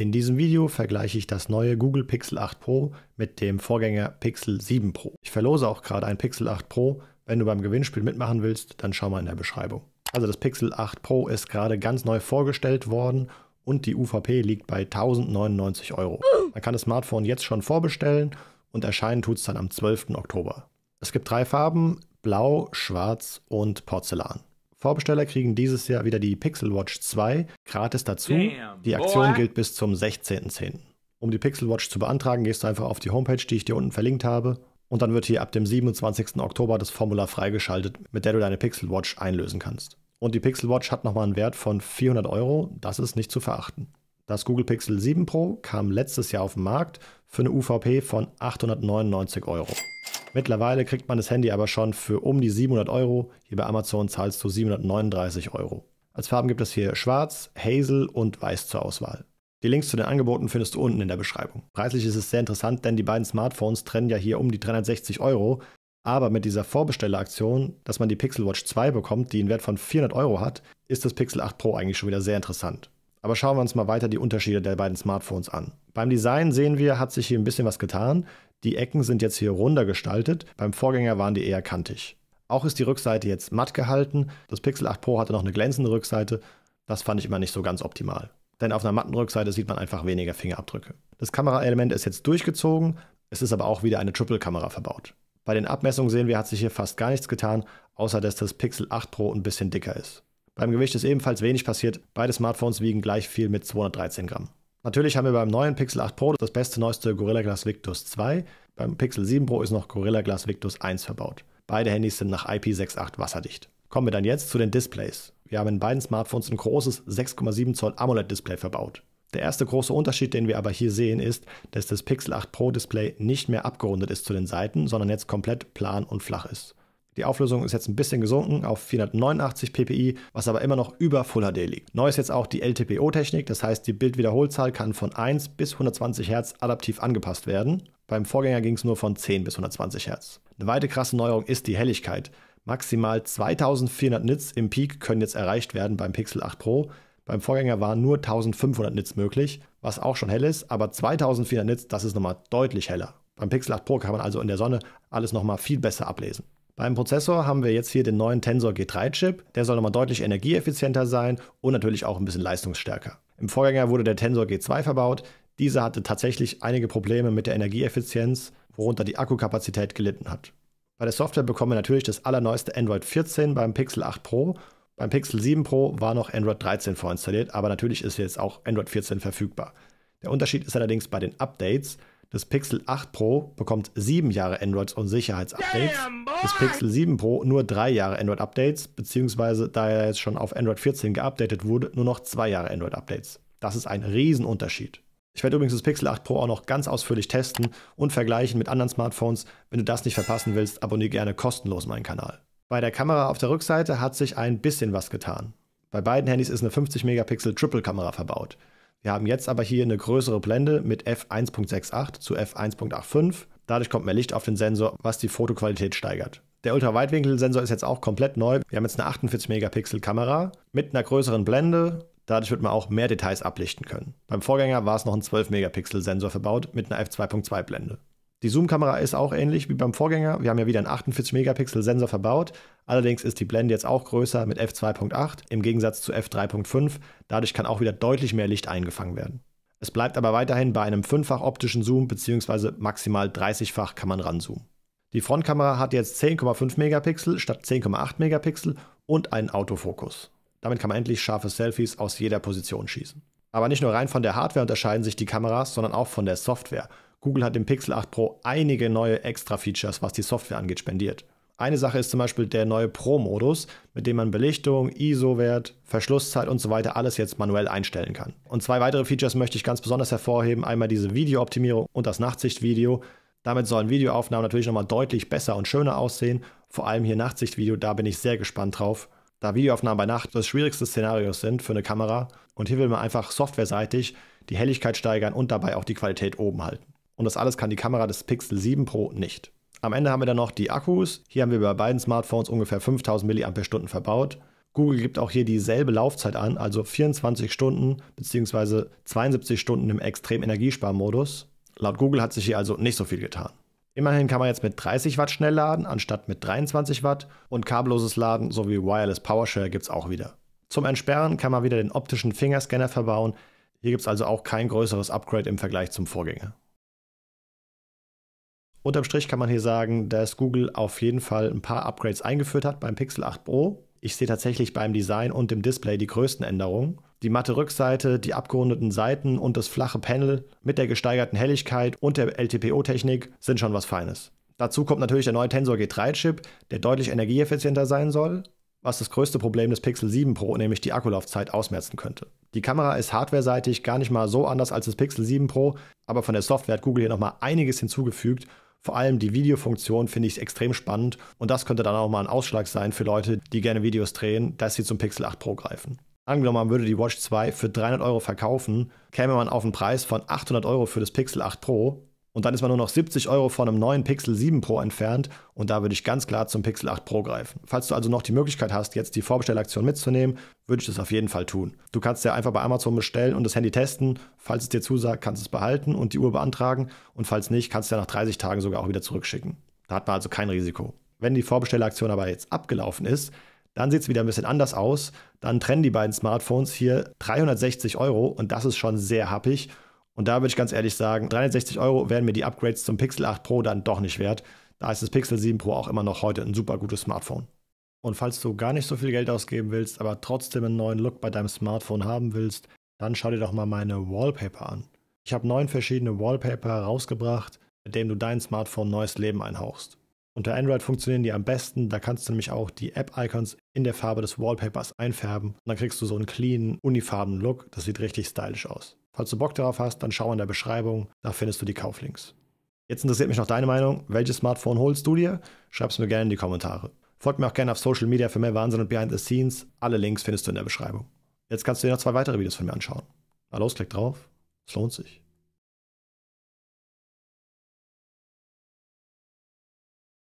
In diesem Video vergleiche ich das neue Google Pixel 8 Pro mit dem Vorgänger Pixel 7 Pro. Ich verlose auch gerade ein Pixel 8 Pro. Wenn du beim Gewinnspiel mitmachen willst, dann schau mal in der Beschreibung. Also das Pixel 8 Pro ist gerade ganz neu vorgestellt worden und die UVP liegt bei 1099 Euro. Man kann das Smartphone jetzt schon vorbestellen und erscheinen tut es dann am 12. Oktober. Es gibt drei Farben, blau, schwarz und Porzellan. Vorbesteller kriegen dieses Jahr wieder die Pixel Watch 2 gratis dazu. Damn, die Aktion boy. gilt bis zum 16.10. Um die Pixel Watch zu beantragen, gehst du einfach auf die Homepage, die ich dir unten verlinkt habe. Und dann wird hier ab dem 27. Oktober das Formular freigeschaltet, mit der du deine Pixel Watch einlösen kannst. Und die Pixel Watch hat nochmal einen Wert von 400 Euro. Das ist nicht zu verachten. Das Google Pixel 7 Pro kam letztes Jahr auf den Markt für eine UVP von 899 Euro. Mittlerweile kriegt man das Handy aber schon für um die 700 Euro. Hier bei Amazon zahlst du 739 Euro. Als Farben gibt es hier Schwarz, Hazel und Weiß zur Auswahl. Die Links zu den Angeboten findest du unten in der Beschreibung. Preislich ist es sehr interessant, denn die beiden Smartphones trennen ja hier um die 360 Euro. Aber mit dieser Vorbestelleraktion, dass man die Pixel Watch 2 bekommt, die einen Wert von 400 Euro hat, ist das Pixel 8 Pro eigentlich schon wieder sehr interessant. Aber schauen wir uns mal weiter die Unterschiede der beiden Smartphones an. Beim Design sehen wir, hat sich hier ein bisschen was getan. Die Ecken sind jetzt hier runder gestaltet, beim Vorgänger waren die eher kantig. Auch ist die Rückseite jetzt matt gehalten, das Pixel 8 Pro hatte noch eine glänzende Rückseite, das fand ich immer nicht so ganz optimal. Denn auf einer matten Rückseite sieht man einfach weniger Fingerabdrücke. Das Kameraelement ist jetzt durchgezogen, es ist aber auch wieder eine Triple-Kamera verbaut. Bei den Abmessungen sehen wir, hat sich hier fast gar nichts getan, außer dass das Pixel 8 Pro ein bisschen dicker ist. Beim Gewicht ist ebenfalls wenig passiert, beide Smartphones wiegen gleich viel mit 213 Gramm. Natürlich haben wir beim neuen Pixel 8 Pro das beste neueste Gorilla Glass Victus 2. Beim Pixel 7 Pro ist noch Gorilla Glass Victus 1 verbaut. Beide Handys sind nach IP68 wasserdicht. Kommen wir dann jetzt zu den Displays. Wir haben in beiden Smartphones ein großes 6,7 Zoll AMOLED-Display verbaut. Der erste große Unterschied, den wir aber hier sehen, ist, dass das Pixel 8 Pro Display nicht mehr abgerundet ist zu den Seiten, sondern jetzt komplett plan und flach ist. Die Auflösung ist jetzt ein bisschen gesunken auf 489 ppi, was aber immer noch über Full HD liegt. Neu ist jetzt auch die LTPO-Technik, das heißt die Bildwiederholzahl kann von 1 bis 120 Hertz adaptiv angepasst werden. Beim Vorgänger ging es nur von 10 bis 120 Hertz. Eine weitere krasse Neuerung ist die Helligkeit. Maximal 2400 Nits im Peak können jetzt erreicht werden beim Pixel 8 Pro. Beim Vorgänger waren nur 1500 Nits möglich, was auch schon hell ist, aber 2400 Nits, das ist nochmal deutlich heller. Beim Pixel 8 Pro kann man also in der Sonne alles nochmal viel besser ablesen. Beim Prozessor haben wir jetzt hier den neuen Tensor G3-Chip. Der soll nochmal deutlich energieeffizienter sein und natürlich auch ein bisschen leistungsstärker. Im Vorgänger wurde der Tensor G2 verbaut. Dieser hatte tatsächlich einige Probleme mit der Energieeffizienz, worunter die Akkukapazität gelitten hat. Bei der Software bekommen wir natürlich das allerneueste Android 14 beim Pixel 8 Pro. Beim Pixel 7 Pro war noch Android 13 vorinstalliert, aber natürlich ist jetzt auch Android 14 verfügbar. Der Unterschied ist allerdings bei den Updates. Das Pixel 8 Pro bekommt sieben Jahre Androids und Sicherheitsupdates. Damn! das Pixel 7 Pro nur drei Jahre Android-Updates, beziehungsweise da er jetzt schon auf Android 14 geupdatet wurde, nur noch zwei Jahre Android-Updates. Das ist ein Riesenunterschied. Ich werde übrigens das Pixel 8 Pro auch noch ganz ausführlich testen und vergleichen mit anderen Smartphones. Wenn du das nicht verpassen willst, abonniere gerne kostenlos meinen Kanal. Bei der Kamera auf der Rückseite hat sich ein bisschen was getan. Bei beiden Handys ist eine 50 Megapixel Triple Kamera verbaut. Wir haben jetzt aber hier eine größere Blende mit f1.68 zu f1.85 Dadurch kommt mehr Licht auf den Sensor, was die Fotoqualität steigert. Der Ultraweitwinkelsensor ist jetzt auch komplett neu. Wir haben jetzt eine 48 Megapixel Kamera mit einer größeren Blende. Dadurch wird man auch mehr Details ablichten können. Beim Vorgänger war es noch ein 12 Megapixel Sensor verbaut mit einer f2.2 Blende. Die Zoom-Kamera ist auch ähnlich wie beim Vorgänger. Wir haben ja wieder einen 48-Megapixel-Sensor verbaut. Allerdings ist die Blende jetzt auch größer mit f2.8 im Gegensatz zu f3.5. Dadurch kann auch wieder deutlich mehr Licht eingefangen werden. Es bleibt aber weiterhin bei einem 5-fach optischen Zoom bzw. maximal 30-fach kann man ranzoomen. Die Frontkamera hat jetzt 10,5 Megapixel statt 10,8 Megapixel und einen Autofokus. Damit kann man endlich scharfe Selfies aus jeder Position schießen. Aber nicht nur rein von der Hardware unterscheiden sich die Kameras, sondern auch von der Software. Google hat im Pixel 8 Pro einige neue extra Features, was die Software angeht, spendiert. Eine Sache ist zum Beispiel der neue Pro-Modus, mit dem man Belichtung, ISO-Wert, Verschlusszeit und so weiter alles jetzt manuell einstellen kann. Und zwei weitere Features möchte ich ganz besonders hervorheben. Einmal diese Videooptimierung und das Nachtsichtvideo. Damit sollen Videoaufnahmen natürlich nochmal deutlich besser und schöner aussehen. Vor allem hier Nachtsichtvideo, da bin ich sehr gespannt drauf. Da Videoaufnahmen bei Nacht das schwierigste Szenario sind für eine Kamera. Und hier will man einfach softwareseitig die Helligkeit steigern und dabei auch die Qualität oben halten. Und das alles kann die Kamera des Pixel 7 Pro nicht. Am Ende haben wir dann noch die Akkus. Hier haben wir bei beiden Smartphones ungefähr 5000 mAh verbaut. Google gibt auch hier dieselbe Laufzeit an, also 24 Stunden bzw. 72 Stunden im extrem Energiesparmodus. Laut Google hat sich hier also nicht so viel getan. Immerhin kann man jetzt mit 30 Watt schnell laden, anstatt mit 23 Watt und kabelloses Laden sowie Wireless PowerShare gibt es auch wieder. Zum Entsperren kann man wieder den optischen Fingerscanner verbauen. Hier gibt es also auch kein größeres Upgrade im Vergleich zum Vorgänger. Unterm Strich kann man hier sagen, dass Google auf jeden Fall ein paar Upgrades eingeführt hat beim Pixel 8 Pro. Ich sehe tatsächlich beim Design und dem Display die größten Änderungen. Die matte Rückseite, die abgerundeten Seiten und das flache Panel mit der gesteigerten Helligkeit und der LTPO-Technik sind schon was Feines. Dazu kommt natürlich der neue Tensor G3-Chip, der deutlich energieeffizienter sein soll, was das größte Problem des Pixel 7 Pro, nämlich die Akkulaufzeit, ausmerzen könnte. Die Kamera ist hardware-seitig gar nicht mal so anders als das Pixel 7 Pro, aber von der Software hat Google hier nochmal einiges hinzugefügt vor allem die Videofunktion finde ich extrem spannend und das könnte dann auch mal ein Ausschlag sein für Leute, die gerne Videos drehen, dass sie zum Pixel 8 Pro greifen. Angenommen, man würde die Watch 2 für 300 Euro verkaufen, käme man auf einen Preis von 800 Euro für das Pixel 8 Pro, und dann ist man nur noch 70 Euro von einem neuen Pixel 7 Pro entfernt und da würde ich ganz klar zum Pixel 8 Pro greifen. Falls du also noch die Möglichkeit hast, jetzt die Vorbestellaktion mitzunehmen, würde ich das auf jeden Fall tun. Du kannst ja einfach bei Amazon bestellen und das Handy testen. Falls es dir zusagt, kannst du es behalten und die Uhr beantragen und falls nicht, kannst du ja nach 30 Tagen sogar auch wieder zurückschicken. Da hat man also kein Risiko. Wenn die Vorbestellaktion aber jetzt abgelaufen ist, dann sieht es wieder ein bisschen anders aus. Dann trennen die beiden Smartphones hier 360 Euro und das ist schon sehr happig. Und da würde ich ganz ehrlich sagen, 360 Euro wären mir die Upgrades zum Pixel 8 Pro dann doch nicht wert. Da ist das Pixel 7 Pro auch immer noch heute ein super gutes Smartphone. Und falls du gar nicht so viel Geld ausgeben willst, aber trotzdem einen neuen Look bei deinem Smartphone haben willst, dann schau dir doch mal meine Wallpaper an. Ich habe neun verschiedene Wallpaper rausgebracht, mit denen du dein Smartphone neues Leben einhauchst. Unter Android funktionieren die am besten, da kannst du nämlich auch die App-Icons in der Farbe des Wallpapers einfärben und dann kriegst du so einen cleanen, unifarben Look, das sieht richtig stylisch aus. Falls du Bock darauf hast, dann schau in der Beschreibung, da findest du die Kauflinks. Jetzt interessiert mich noch deine Meinung. Welches Smartphone holst du dir? Schreib es mir gerne in die Kommentare. Folgt mir auch gerne auf Social Media für mehr Wahnsinn und Behind the Scenes. Alle Links findest du in der Beschreibung. Jetzt kannst du dir noch zwei weitere Videos von mir anschauen. Na los, klick drauf. Es lohnt sich.